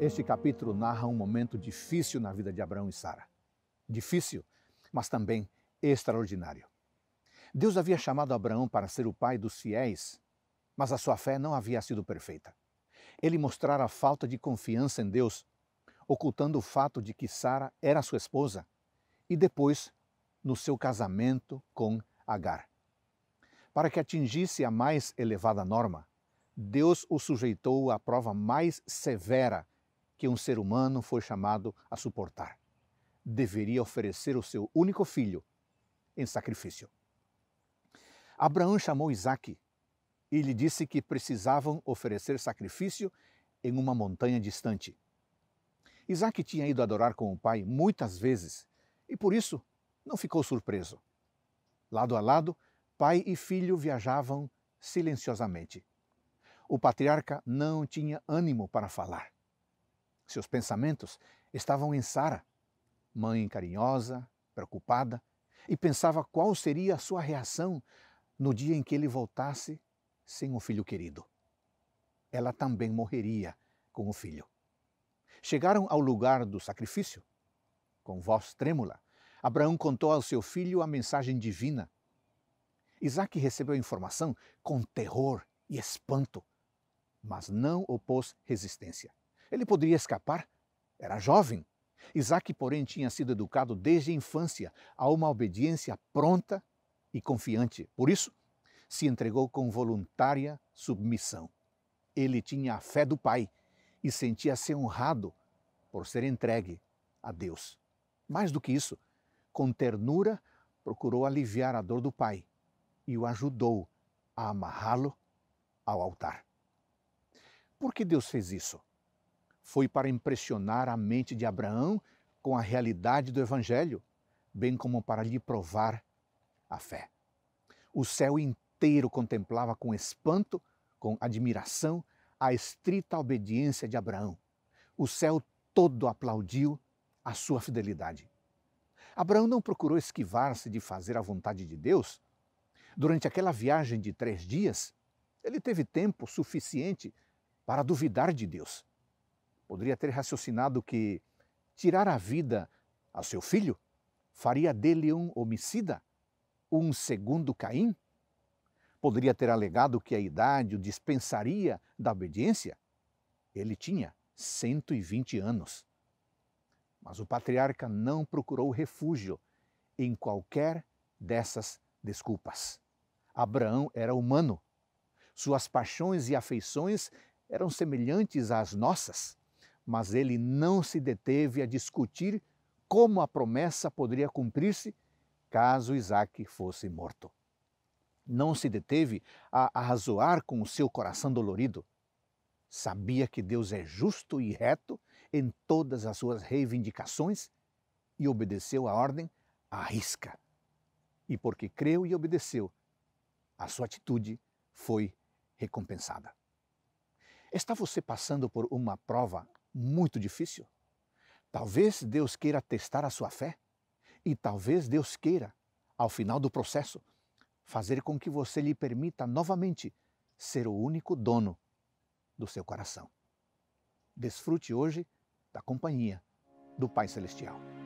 Este capítulo narra um momento difícil na vida de Abraão e Sara. Difícil, mas também extraordinário. Deus havia chamado Abraão para ser o pai dos fiéis, mas a sua fé não havia sido perfeita. Ele mostrara falta de confiança em Deus, ocultando o fato de que Sara era sua esposa, e depois no seu casamento com Agar. Para que atingisse a mais elevada norma, Deus o sujeitou à prova mais severa que um ser humano foi chamado a suportar. Deveria oferecer o seu único filho em sacrifício. Abraão chamou Isaque e lhe disse que precisavam oferecer sacrifício em uma montanha distante. Isaac tinha ido adorar com o pai muitas vezes e por isso não ficou surpreso. Lado a lado, pai e filho viajavam silenciosamente. O patriarca não tinha ânimo para falar. Seus pensamentos estavam em Sara, mãe carinhosa, preocupada, e pensava qual seria a sua reação no dia em que ele voltasse sem o filho querido. Ela também morreria com o filho. Chegaram ao lugar do sacrifício. Com voz trêmula, Abraão contou ao seu filho a mensagem divina. Isaac recebeu a informação com terror e espanto, mas não opôs resistência. Ele poderia escapar, era jovem. Isaac, porém, tinha sido educado desde a infância a uma obediência pronta e confiante. Por isso, se entregou com voluntária submissão. Ele tinha a fé do Pai e sentia-se honrado por ser entregue a Deus. Mais do que isso, com ternura procurou aliviar a dor do pai e o ajudou a amarrá-lo ao altar. Por que Deus fez isso? foi para impressionar a mente de Abraão com a realidade do Evangelho, bem como para lhe provar a fé. O céu inteiro contemplava com espanto, com admiração, a estrita obediência de Abraão. O céu todo aplaudiu a sua fidelidade. Abraão não procurou esquivar-se de fazer a vontade de Deus. Durante aquela viagem de três dias, ele teve tempo suficiente para duvidar de Deus poderia ter raciocinado que tirar a vida ao seu filho faria dele um homicida, um segundo Caim? Poderia ter alegado que a idade o dispensaria da obediência? Ele tinha 120 anos. Mas o patriarca não procurou refúgio em qualquer dessas desculpas. Abraão era humano. Suas paixões e afeições eram semelhantes às nossas. Mas ele não se deteve a discutir como a promessa poderia cumprir-se caso Isaac fosse morto. Não se deteve a arrazoar com o seu coração dolorido. Sabia que Deus é justo e reto em todas as suas reivindicações e obedeceu a ordem à risca. E porque creu e obedeceu, a sua atitude foi recompensada. Está você passando por uma prova muito difícil. Talvez Deus queira testar a sua fé e talvez Deus queira, ao final do processo, fazer com que você lhe permita novamente ser o único dono do seu coração. Desfrute hoje da companhia do Pai Celestial.